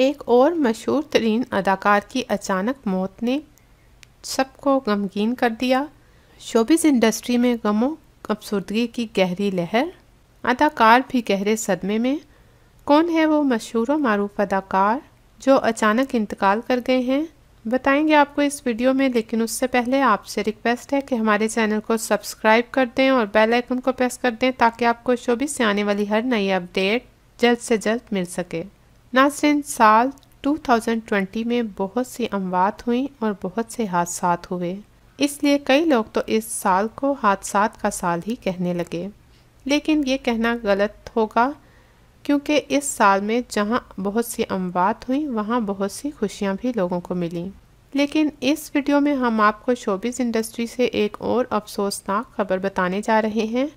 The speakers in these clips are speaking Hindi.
एक और मशहूर तरीन अदाकार की अचानक मौत ने सबको गमगीन कर दिया शोबिस इंडस्ट्री में गमों अबसुर्दगी की गहरी लहर अदाकार भी गहरे सदमे में कौन है वो मशहूर और मरूफ अदाकार जो अचानक इंतकाल कर गए हैं बताएंगे आपको इस वीडियो में लेकिन उससे पहले आपसे रिक्वेस्ट है कि हमारे चैनल को सब्सक्राइब कर दें और बेल आइकन को प्रेस कर दें ताकि आपको शोबिस से आने वाली हर नई अपडेट जल्द से जल्द मिल सके नाजरन साल 2020 में बहुत सी अमवात हुई और बहुत से हादसा हुए इसलिए कई लोग तो इस साल को हादसा का साल ही कहने लगे लेकिन ये कहना गलत होगा क्योंकि इस साल में जहाँ बहुत सी अमवात हुई वहाँ बहुत सी खुशियाँ भी लोगों को मिली लेकिन इस वीडियो में हम आपको शोबिस इंडस्ट्री से एक और अफसोसनाक खबर बताने जा रहे हैं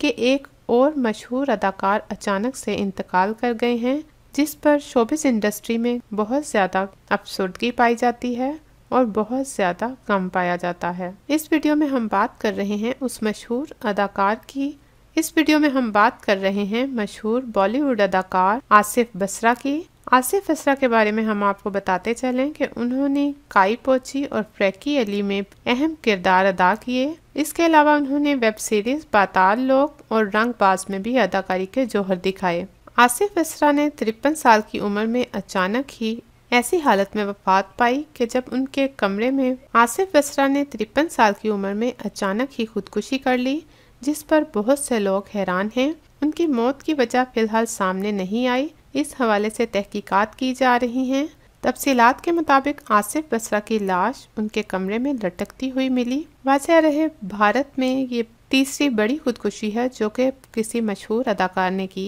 कि एक और मशहूर अदाकार अचानक से इंतकाल कर गए हैं जिस पर शोबिस इंडस्ट्री में बहुत ज़्यादा अपसुर्दगी पाई जाती है और बहुत ज़्यादा कम पाया जाता है इस वीडियो में हम बात कर रहे हैं उस मशहूर अदाकार की इस वीडियो में हम बात कर रहे हैं मशहूर बॉलीवुड अदाकार आसिफ बसरा की आसिफ बसरा के बारे में हम आपको बताते चलें कि उन्होंने काई पोची और फ्रैकी अली में अहम किरदार अदा किए इसके अलावा उन्होंने वेब सीरीज पाताल लोक और रंगबाज में भी अदाकारी के जोहर दिखाए आसिफ इसरा ने तिरपन साल की उम्र में अचानक ही ऐसी हालत में वफात पाई कि जब उनके कमरे में आसिफ इसरा ने तिरपन साल की उम्र में अचानक ही खुदकुशी कर ली जिस पर बहुत से लोग हैरान हैं उनकी मौत की वजह फ़िलहाल सामने नहीं आई इस हवाले से तहकीकात की जा रही हैं तफसीलात के मुताबिक आसिफ बसरा की लाश उनके कमरे में लटकती हुई मिली वाजह रहे भारत में ये तीसरी बड़ी खुदकुशी है जो कि किसी मशहूर अदाकार ने की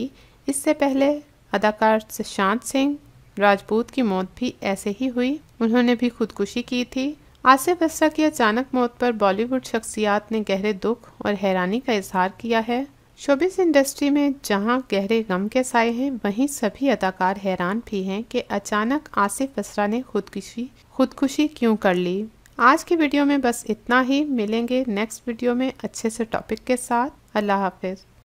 इससे पहले अदाकार सुशांत सिंह राजपूत की मौत भी ऐसे ही हुई उन्होंने भी खुदकुशी की थी आसिफ असरा की अचानक मौत पर बॉलीवुड शख्सियात ने गहरे दुख और हैरानी का इजहार किया है शोबिस इंडस्ट्री में जहां गहरे गम के साए हैं वहीं सभी अदाकार हैरान भी हैं कि अचानक आसिफ असरा ने खुदकुशी खुदकुशी क्यों कर ली आज की वीडियो में बस इतना ही मिलेंगे नेक्स्ट वीडियो में अच्छे से टॉपिक के साथ अल्लाह हाफिज़